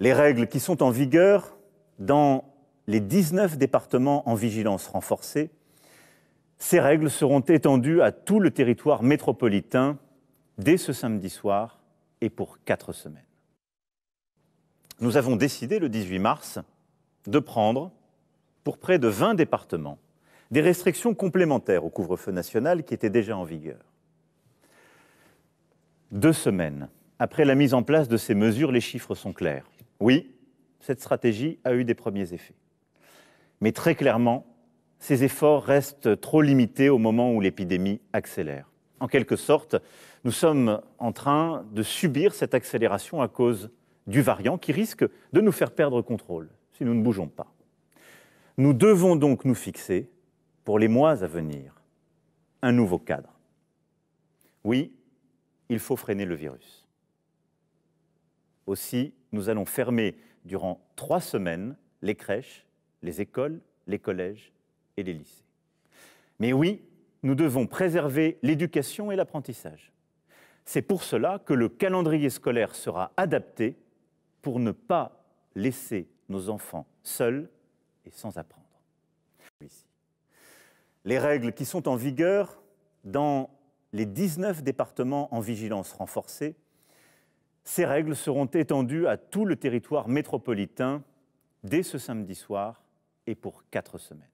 les règles qui sont en vigueur dans les 19 départements en vigilance renforcée, ces règles seront étendues à tout le territoire métropolitain dès ce samedi soir et pour quatre semaines. Nous avons décidé le 18 mars de prendre, pour près de 20 départements, des restrictions complémentaires au couvre-feu national qui était déjà en vigueur. Deux semaines après la mise en place de ces mesures, les chiffres sont clairs. Oui, cette stratégie a eu des premiers effets. Mais très clairement, ces efforts restent trop limités au moment où l'épidémie accélère. En quelque sorte, nous sommes en train de subir cette accélération à cause du variant qui risque de nous faire perdre contrôle si nous ne bougeons pas. Nous devons donc nous fixer, pour les mois à venir, un nouveau cadre. Oui, il faut freiner le virus. Aussi, nous allons fermer durant trois semaines les crèches, les écoles, les collèges et les lycées. Mais oui, nous devons préserver l'éducation et l'apprentissage. C'est pour cela que le calendrier scolaire sera adapté pour ne pas laisser nos enfants seuls et sans apprendre. Les règles qui sont en vigueur dans les 19 départements en vigilance renforcée ces règles seront étendues à tout le territoire métropolitain dès ce samedi soir et pour quatre semaines.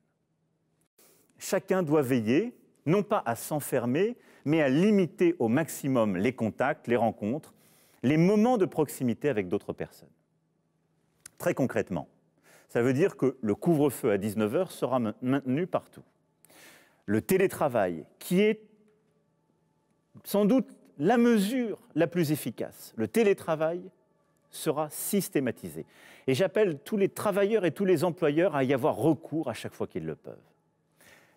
Chacun doit veiller, non pas à s'enfermer, mais à limiter au maximum les contacts, les rencontres, les moments de proximité avec d'autres personnes. Très concrètement, ça veut dire que le couvre-feu à 19h sera maintenu partout. Le télétravail, qui est sans doute la mesure la plus efficace, le télétravail, sera systématisé. Et j'appelle tous les travailleurs et tous les employeurs à y avoir recours à chaque fois qu'ils le peuvent.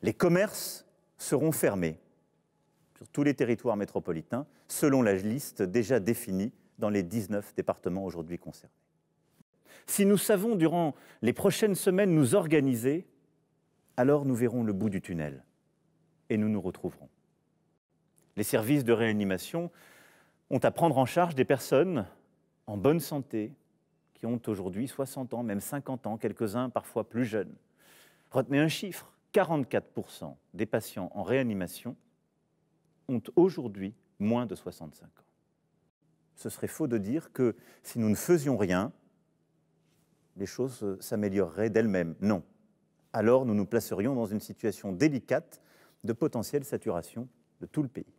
Les commerces seront fermés sur tous les territoires métropolitains, selon la liste déjà définie dans les 19 départements aujourd'hui concernés. Si nous savons, durant les prochaines semaines, nous organiser, alors nous verrons le bout du tunnel et nous nous retrouverons. Les services de réanimation ont à prendre en charge des personnes en bonne santé, qui ont aujourd'hui 60 ans, même 50 ans, quelques-uns parfois plus jeunes. Retenez un chiffre, 44% des patients en réanimation ont aujourd'hui moins de 65 ans. Ce serait faux de dire que si nous ne faisions rien, les choses s'amélioreraient d'elles-mêmes. Non. Alors nous nous placerions dans une situation délicate de potentielle saturation de tout le pays.